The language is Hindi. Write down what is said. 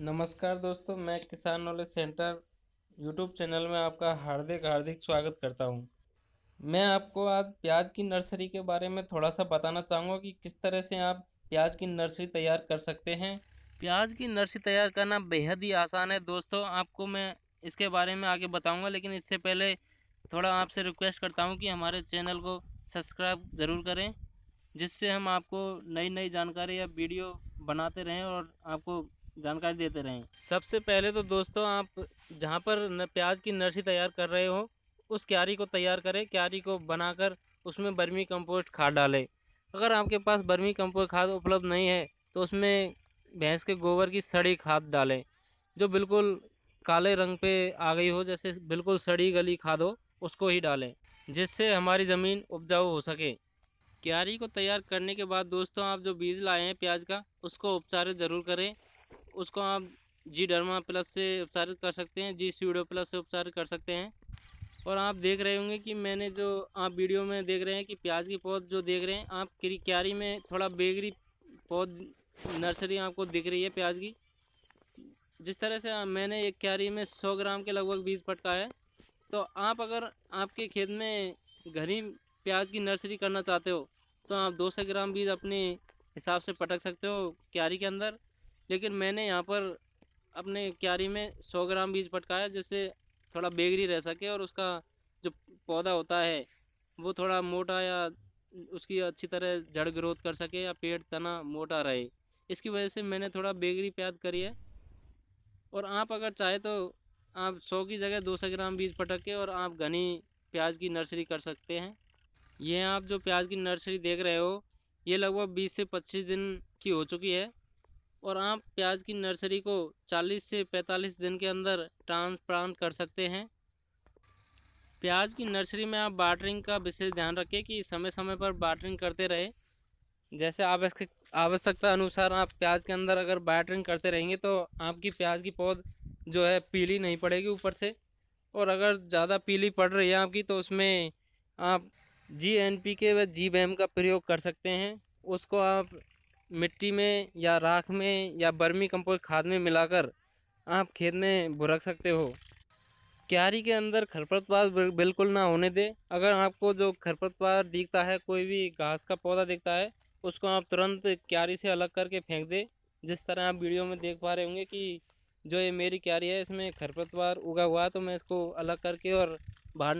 नमस्कार दोस्तों मैं किसान नॉलेज सेंटर यूट्यूब चैनल में आपका हार्दिक हार्दिक स्वागत करता हूं। मैं आपको आज प्याज की नर्सरी के बारे में थोड़ा सा बताना चाहूँगा कि किस तरह से आप प्याज की नर्सरी तैयार कर सकते हैं प्याज की नर्सरी तैयार करना बेहद ही आसान है दोस्तों आपको मैं इसके बारे में आगे बताऊँगा लेकिन इससे पहले थोड़ा आपसे रिक्वेस्ट करता हूँ कि हमारे चैनल को सब्सक्राइब ज़रूर करें जिससे हम आपको नई नई जानकारी या वीडियो बनाते रहें और आपको जानकारी देते रहें सबसे पहले तो दोस्तों आप जहाँ पर प्याज की नर्सरी तैयार कर रहे हो उस क्यारी को तैयार करें क्यारी को बनाकर उसमें बर्मी कंपोस्ट खाद डालें अगर आपके पास बर्मी कंपोस्ट खाद उपलब्ध नहीं है तो उसमें भैंस के गोबर की सड़ी खाद डालें जो बिल्कुल काले रंग पे आ गई हो जैसे बिल्कुल सड़ी गली खाद हो उसको ही डालें जिससे हमारी ज़मीन उपजाऊ हो सके क्यारी को तैयार करने के बाद दोस्तों आप जो बीज लाए हैं प्याज का उसको उपचारित ज़रूर करें उसको आप जी डरमा प्लस से उपचारित कर सकते हैं जी सीडो प्लस से उपचारित कर सकते हैं और आप देख रहे होंगे कि मैंने जो आप वीडियो में देख रहे हैं कि प्याज की पौध जो देख रहे हैं आप क्यारी में थोड़ा बेगरी पौध नर्सरी आपको दिख रही है प्याज की जिस तरह से मैंने एक क्यारी में सौ ग्राम के लगभग बीज पटका है तो आप अगर आपके खेत में घनी प्याज की नर्सरी करना चाहते हो तो आप दो सौ ग्राम बीज अपने हिसाब से पटक सकते हो क्यारी के अंदर लेकिन मैंने यहाँ पर अपने क्यारी में सौ ग्राम बीज पटकाया जिससे थोड़ा बेगरी रह सके और उसका जो पौधा होता है वो थोड़ा मोटा या उसकी अच्छी तरह जड़ ग्रोथ कर सके या पेड़ तना मोटा रहे इसकी वजह से मैंने थोड़ा बेगरी प्याद करी है और आप अगर चाहे तो आप सौ की जगह दो सौ ग्राम बीज पटक के और आप घनी प्याज की नर्सरी कर सकते हैं ये आप जो प्याज की नर्सरी देख रहे हो ये लगभग बीस से पच्चीस दिन की हो चुकी है और आप प्याज की नर्सरी को 40 से 45 दिन के अंदर ट्रांसप्लांट कर सकते हैं प्याज की नर्सरी में आप बाटरिंग का विशेष ध्यान रखें कि समय समय पर बाटरिंग करते रहे जैसे आवश्यक आवश्यकता अनुसार आप प्याज के अंदर अगर बाटरिंग करते रहेंगे तो आपकी प्याज की पौध जो है पीली नहीं पड़ेगी ऊपर से और अगर ज़्यादा पीली पड़ रही है आपकी तो उसमें आप जी एन पी के व जी वैम का प्रयोग कर सकते हैं उसको आप मिट्टी में या राख में या बर्मी कंपोस्ट खाद में मिलाकर आप खेत में भुरक सकते हो क्यारी के अंदर खरपतवार बिल्कुल ना होने दें अगर आपको जो खरपतवार दिखता है कोई भी घास का पौधा दिखता है उसको आप तुरंत क्यारी से अलग करके फेंक दें जिस तरह आप वीडियो में देख पा रहे होंगे कि जो ये मेरी क्यारी है इसमें खरपतवार उगा हुआ है तो मैं इसको अलग करके और बाहर